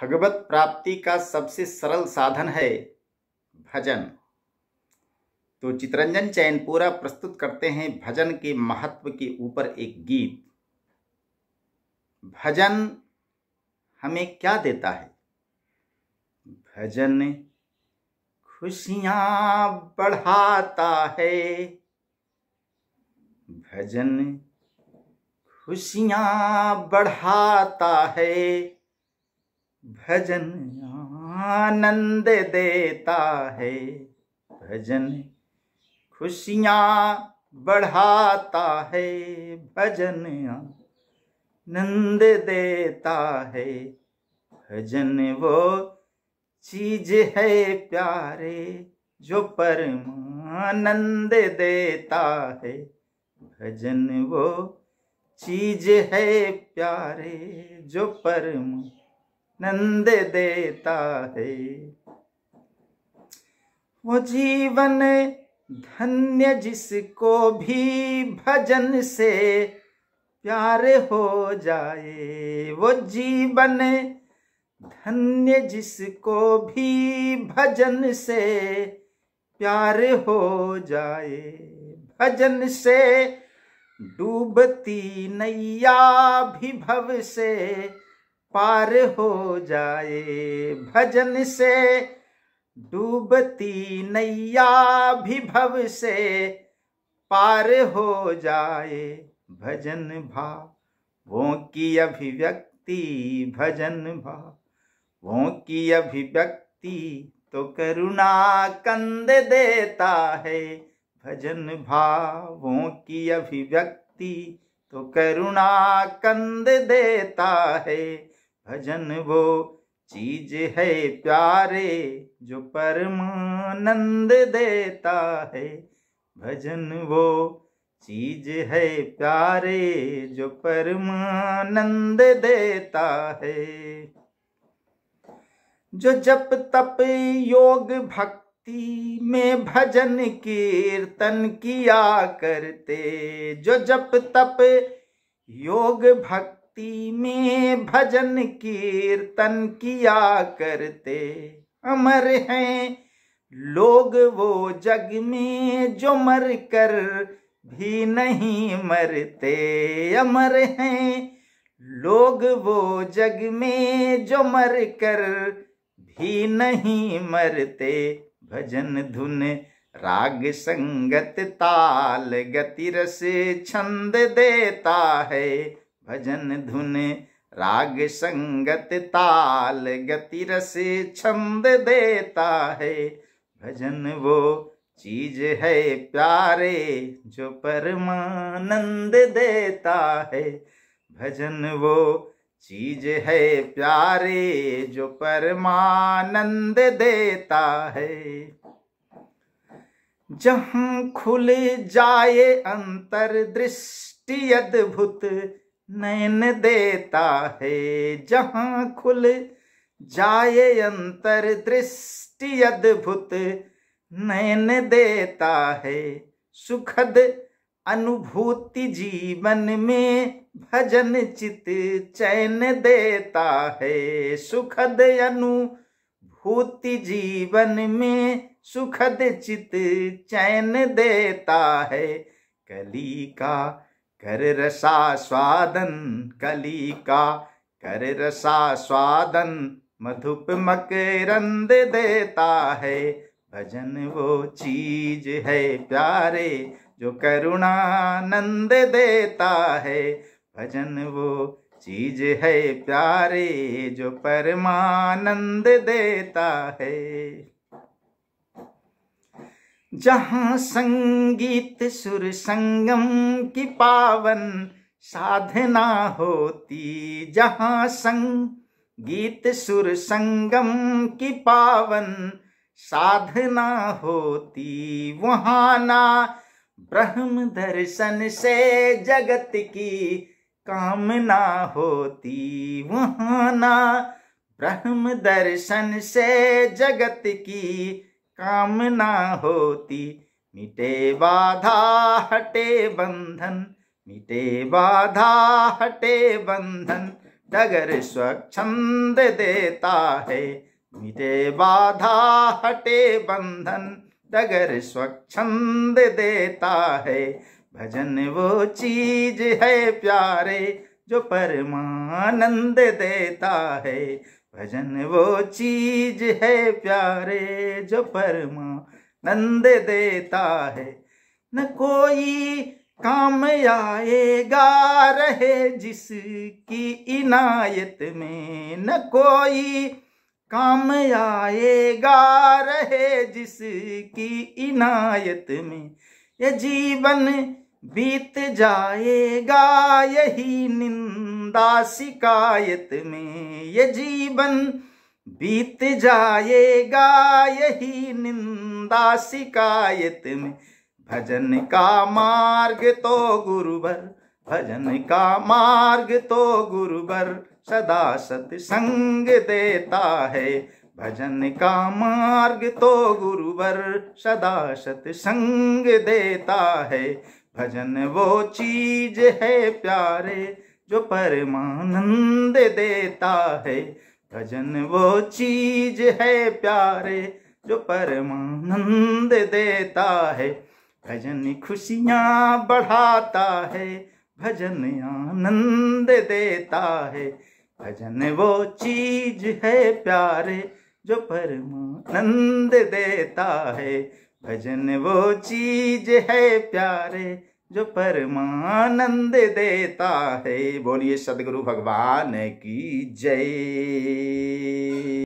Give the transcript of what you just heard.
भगवत प्राप्ति का सबसे सरल साधन है भजन तो चितरंजन चैनपुरा प्रस्तुत करते हैं भजन के महत्व के ऊपर एक गीत भजन हमें क्या देता है भजन खुशियां बढ़ाता है भजन खुशियां बढ़ाता है भजन आनंद देता है भजन खुशियाँ बढ़ाता है भजन आनंद देता है भजन वो चीज है प्यारे जो परमानंद देता है भजन वो चीज है प्यारे जो परमा नंद देता है वो जीवन धन्य जिसको भी भजन से प्यार हो जाए वो जीवन धन्य जिसको भी भजन से प्यार हो जाए भजन से डूबती नैया भी भव से पार हो जाए भजन से डूबती नैया भी भव से पार हो जाए भजन भावों की अभिव्यक्ति भजन भावों की अभिव्यक्ति तो करुणा कंद देता है भजन भावों की अभिव्यक्ति तो करुणा कंद देता है भजन वो चीज है प्यारे जो परमानंद देता है भजन वो चीज है प्यारे जो परमानंद देता है जो जप तप योग भक्ति में भजन कीर्तन किया करते जो जप तप योग भक्ति भक्ति में भजन कीर्तन किया करते अमर हैं लोग वो जग में जो मर कर भी नहीं मरते अमर हैं लोग वो जग में जो मर कर भी नहीं मरते भजन धुन राग संगत ताल गति रस छंद देता है भजन धुन राग संगत ताल गति रस छंद देता है भजन वो चीज है प्यारे जो परमानंद देता है भजन वो चीज है प्यारे जो परमानंद देता है जहाँ खुल जाए अंतर दृष्टि अद्भुत नैन देता है जहाँ खुल जाए अंतर दृष्टि अद्भुत नैन देता है सुखद अनुभूति जीवन में भजन चित चैन देता है सुखद अनुभूति जीवन में सुखद चित चैन देता है कली का कर रसा स्वादन कली का कर रसा स्वादन मधुप मकरंद देता है भजन वो चीज है प्यारे जो करुणानंद देता है भजन वो चीज है प्यारे जो परमानंद देता है जहाँ संगीत सुर संगम की पावन साधना होती जहाँ संग गीत सुर संगम की पावन साधना होती वहाँ ना ब्रह्म दर्शन से जगत की कामना होती वहाँ ना ब्रह्म दर्शन से जगत की कामना होती मिटे बाधा हटे बंधन मिटे बाधा हटे बंधन डगर स्वच्छंद देता है मिटे बाधा हटे बंधन डगर स्वच्छंद देता है भजन वो चीज है प्यारे जो परमानंद देता है भजन वो चीज है प्यारे जो परमा नंद देता है न कोई काम आएगा रहे जिसकी इनायत में न कोई काम आएगा रहे जिसकी इनायत में ये जीवन बीत जाएगा यही निंद फंदा शिकायत में ये जीवन बीत जाएगा यही निंदा शिकायत में भजन का मार्ग तो गुरुवर भजन का मार्ग तो गुरुवर सदा सत्संग देता है भजन का मार्ग तो गुरुवर सदा सत्संग देता है भजन वो चीज है प्यारे जो परमानंद देता है भजन वो चीज है प्यारे जो परमानंद देता है भजन खुशियाँ बढ़ाता है भजन आनंद देता है भजन वो चीज है प्यारे जो परमानंद देता है भजन वो चीज है प्यारे जो परमानंद देता है बोलिए सदगुरु भगवान की जय